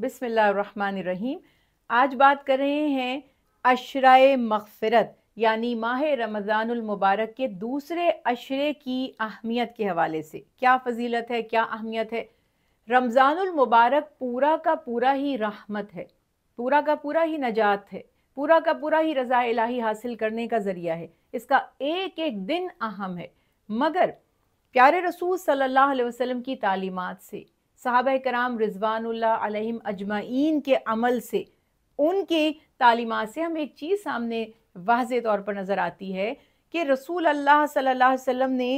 रहीम आज बात कर रहे हैं अशराय मगफ़रत यानी माह रमज़ानमबारक के दूसरे अशरे की अहमियत के हवाले से क्या फजीलत है क्या अहमियत है रमज़ानमबारक पूरा का पूरा ही रहमत है पूरा का पूरा ही नजात है पूरा का पूरा ही रज़ा इलाही हासिल करने का ज़रिया है इसका एक एक दिन अहम है मगर प्यारे रसूल सल्लल्लाहु अलैहि वसल्लम की तालीमात से साहब कराम रिजवानुल्ला अजमाइन के अमल से उनके तालीमत से हमें एक चीज़ सामने वाज तौर पर नज़र आती है कि रसूल अल्लाह सल्लल्लाहु अलैहि वसल्लम ने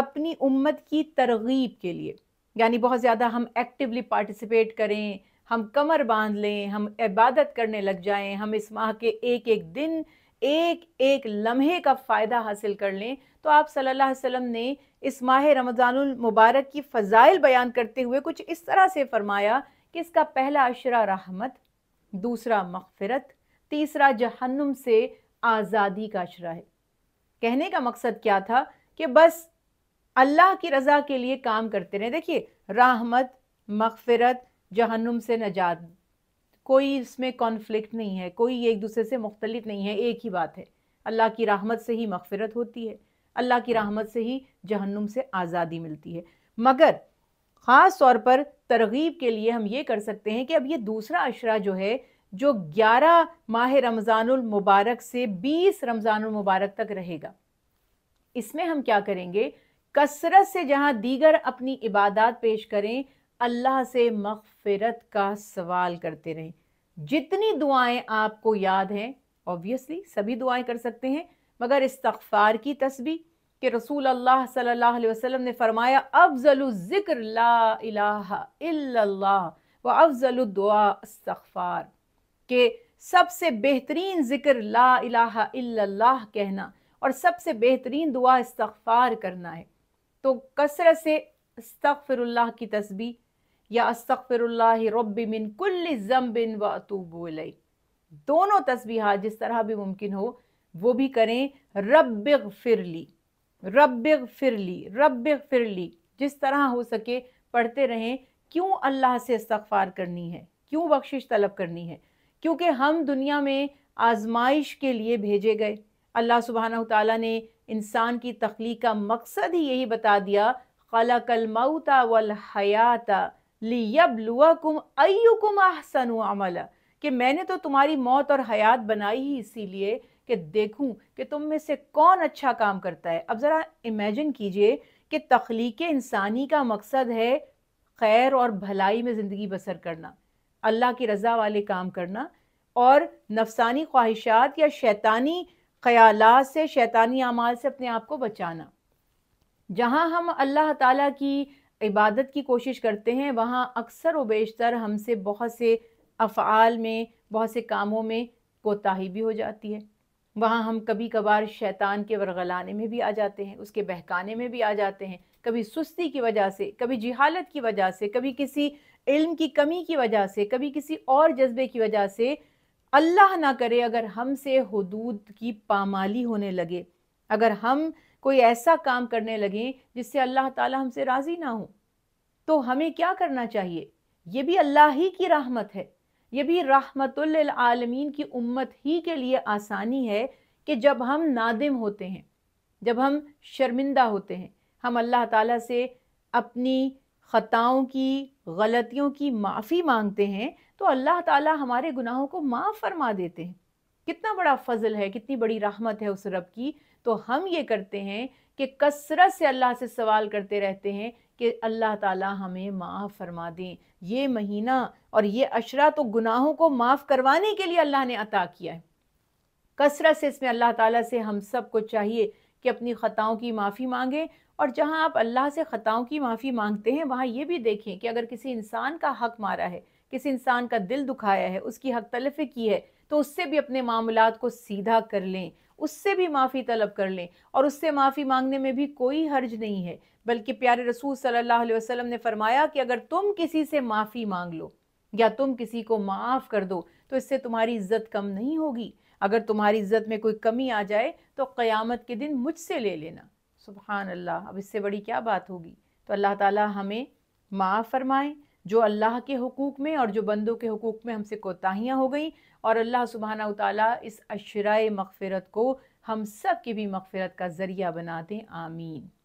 अपनी उम्मत की तरगीब के लिए यानी बहुत ज़्यादा हम एक्टिवली पार्टिसिपेट करें हम कमर बांध लें हम इबादत करने लग जाएं हम इस माह के एक एक दिन एक एक लम्हे का फ़ायदा हासिल कर लें तो आप सल्लल्लाहु अलैहि वसल्लम ने इस माह रमज़ानुल मुबारक की फ़जाइल बयान करते हुए कुछ इस तरह से फ़रमाया कि इसका पहला अशरा रहमत दूसरा मगफ़रत तीसरा जहन्नुम से आज़ादी का अशरा है कहने का मकसद क्या था कि बस अल्लाह की रज़ा के लिए काम करते रहे देखिए राहमत मगफ़रत जहन्नुम से नजात कोई इसमें कॉन्फ्लिक्ट नहीं है कोई एक दूसरे से मुख्तलिफ नहीं है एक ही बात है अल्लाह की राहमत से ही मगफरत होती है अल्लाह की राहमत से ही जहन्नुम से आज़ादी मिलती है मगर ख़ास तौर पर तरगीब के लिए हम ये कर सकते हैं कि अब ये दूसरा अशरा जो है जो 11 माह मुबारक से 20 मुबारक तक रहेगा इसमें हम क्या करेंगे कसरत से जहाँ दीगर अपनी इबादत पेश करें अल्लाह से मगफरत का सवाल करते रहें जितनी दुआएं आपको याद हैं ऑब्वियसली सभी दुआएं कर सकते हैं मगर इस्तफ़ार की तस्वीर के रसूल अल्लाह सल्लल्लाहु अलैहि वसल्लम ने फरमाया अफजल ज़िक्र ला इलाहा इल्लल्लाह व अफजल दुआ इस्तफ़ार के सबसे बेहतरीन ज़िक्र ला इलाहा इल्लल्लाह कहना और सबसे बेहतरीन दुआ इस्तफ़ार करना है तो कसरत से अस्तफ़िरल्ला की तस्बी या अस्तफ़िर रब्बी मिन कुल्ल ज़म्बिन व अतूबल दोनों तस्बीहा जिस तरह भी मुमकिन हो वो भी करें रब फिरली रब फिरली रब फिरली जिस तरह हो सके पढ़ते रहें क्यों अल्लाह से इस्तफ़ार करनी है क्यों बख्शिश तलब करनी है क्योंकि हम दुनिया में आजमाइश के लिए भेजे गए अल्लाह सुबहाना ताली ने इंसान की तख्लीक का मकसद ही यही बता दिया खलकल मऊता वल हयाता लियबलुआकुम अयुकुम अहसनु अमला कि मैंने तो तुम्हारी मौत और हयात बनाई ही इसीलिए कि देखूं कि तुम में से कौन अच्छा काम करता है अब ज़रा इमेजिन कीजिए कि तख्लीक इंसानी का मकसद है खैर और भलाई में ज़िंदगी बसर करना अल्लाह की रज़ा वाले काम करना और नफसानी ख्वाहिशात या शैतानी ख्याल से शैतानी अमाल से अपने आप को बचाना जहाँ हम अल्लाह ताला की इबादत की कोशिश करते हैं वहाँ अक्सर व बेशतर हमसे बहुत से अफ़ाल में बहुत से कामों में कोताही भी हो जाती है वहाँ हम कभी कभार शैतान के वरगलाने में भी आ जाते हैं उसके बहकाने में भी आ जाते हैं कभी सुस्ती की वजह से कभी जिहालत की वजह से कभी किसी इल्म की कमी की वजह से कभी किसी और जज्बे की वजह से अल्लाह ना करे अगर हमसे हदूद की पामाली होने लगे अगर हम कोई ऐसा काम करने लगें जिससे अल्लाह ताला हमसे राज़ी ना हो तो हमें क्या करना चाहिए ये भी अल्लाह ही की राहमत है ये भी रहमतुल्लमीन की उम्मत ही के लिए आसानी है कि जब हम नादिम होते हैं जब हम शर्मिंदा होते हैं हम अल्लाह ताला से अपनी ख़ताओं की गलतियों की माफ़ी मांगते हैं तो अल्लाह ताला हमारे गुनाहों को माफ़ फरमा देते हैं कितना बड़ा फजल है कितनी बड़ी रहमत है उस रब की तो हम ये करते हैं कि कसरत से अल्लाह से सवाल करते रहते हैं कि अल्लाह ताला हमें माफ़ फरमा दें ये महीना और ये अशरा तो गुनाहों को माफ़ करवाने के लिए अल्लाह ने अता किया है कसरत से इसमें अल्लाह ताला से हम सब को चाहिए कि अपनी ख़ताओं की माफ़ी मांगें और जहां आप अल्लाह से ख़ताओं की माफ़ी मांगते हैं वहां ये भी देखें कि अगर किसी इंसान का हक मारा है किसी इंसान का दिल दुखाया है उसकी हक तलफी की है तो उससे भी अपने मामला को सीधा कर लें उससे भी माफ़ी तलब कर लें और उससे माफ़ी मांगने में भी कोई हर्ज नहीं है बल्कि प्यारे रसूल सल्लल्लाहु अलैहि वसल्लम ने फरमाया कि अगर तुम किसी से माफ़ी मांग लो या तुम किसी को माफ़ कर दो तो इससे तुम्हारी इज्जत कम नहीं होगी अगर तुम्हारी इज्जत में कोई कमी आ जाए तो क़यामत के दिन मुझसे ले लेना सुबहान अल्लाह अब इससे बड़ी क्या बात होगी तो अल्लाह ताला हमें माफ़ फरमाएं जो अल्लाह के हकूक़ में और जो बंदों के हकूक़ में हमसे कोताहियाँ हो गई और अल्लाह सुबहाना ताली इस अशराय मगफ़रत को हम सब की भी मगफ़रत का ज़रिया बना दें आमीन